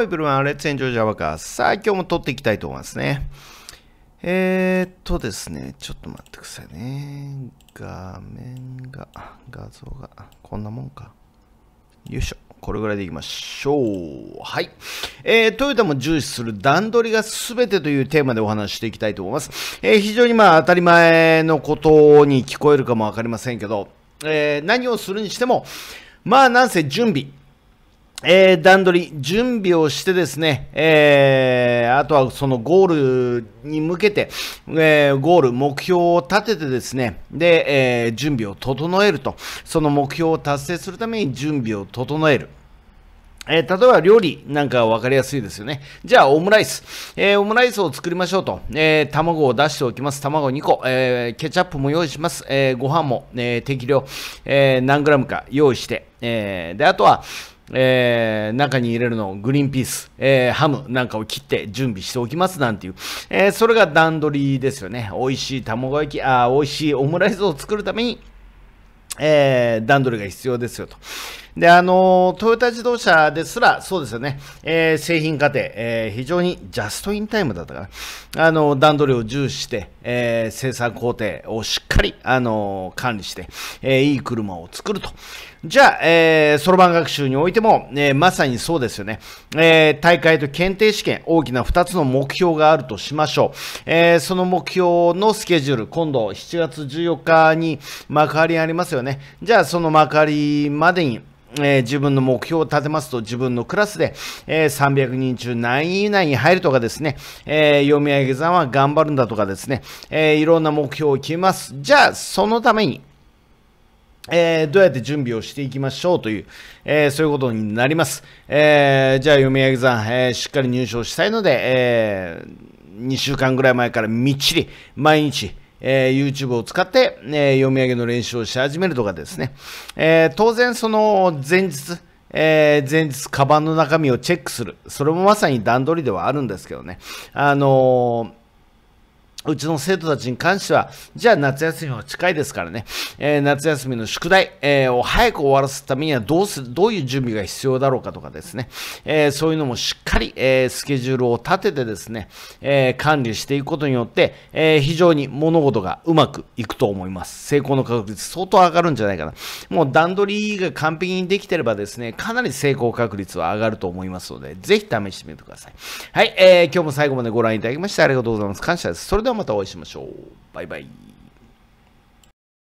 はい、ブルマン、レッツエンジョージャバカー。さあ、今日も撮っていきたいと思いますね。えー、っとですね、ちょっと待ってくださいね。画面が、画像が、こんなもんか。よいしょ。これぐらいでいきましょう。はい。えー、トヨタも重視する段取りが全てというテーマでお話していきたいと思います。えー、非常にまあ当たり前のことに聞こえるかもわかりませんけど、えー、何をするにしても、まあなんせ準備。えー、段取り、準備をしてですね、えー、あとはそのゴールに向けて、えー、ゴール、目標を立ててですね、で、えー、準備を整えると、その目標を達成するために準備を整える。えー、例えば料理なんかはかりやすいですよね。じゃあ、オムライス。えー、オムライスを作りましょうと。えー、卵を出しておきます。卵2個。えケチャップも用意します。えご飯も、え適量、え何グラムか用意して。えで、あとは、えー、中に入れるのをグリンピース、えー、ハムなんかを切って準備しておきますなんていう、えー、それが段取りですよね。美味しい卵焼き、あ、美味しいオムライスを作るために、えー、段取りが必要ですよと。で、あの、トヨタ自動車ですら、そうですよね、えー、製品過程、えー、非常にジャストインタイムだったかな、あの、段取りを重視して、えー、生産工程をしっかり、あの、管理して、えいい車を作ると。じゃあ、えそろばん学習においても、えまさにそうですよね、え大会と検定試験、大きな2つの目標があるとしましょう。えその目標のスケジュール、今度7月14日に幕張にありますよね。ね、じゃあその幕張までに、えー、自分の目標を立てますと、自分のクラスで、えー、300人中何位以内に入るとかですね、えー、読み上げ算は頑張るんだとかですね、えいろんな目標を決めます。じゃあ、そのために、えー、どうやって準備をしていきましょうという、えー、そういうことになります。えー、じゃあ、読み上げ算、えしっかり入賞したいので、え2週間ぐらい前からみっちり毎日、えー、YouTube を使って、えー、読み上げの練習をし始めるとかですね、えー、当然その前日、えー、前日、カバンの中身をチェックする。それもまさに段取りではあるんですけどね。あのーうちの生徒たちに関しては、じゃあ夏休みは近いですからね、えー、夏休みの宿題、えー、を早く終わらすためにはどうする、どういう準備が必要だろうかとかですね、えー、そういうのもしっかり、えスケジュールを立ててですね、え管理していくことによって、え非常に物事がうまくいくと思います。成功の確率相当上がるんじゃないかな。もう段取りが完璧にできてればですね、かなり成功確率は上がると思いますので、ぜひ試してみてください。はい、え今日も最後までご覧いただきましてありがとうございます。感謝です。それでではまたお会いしましょう。バイバイ。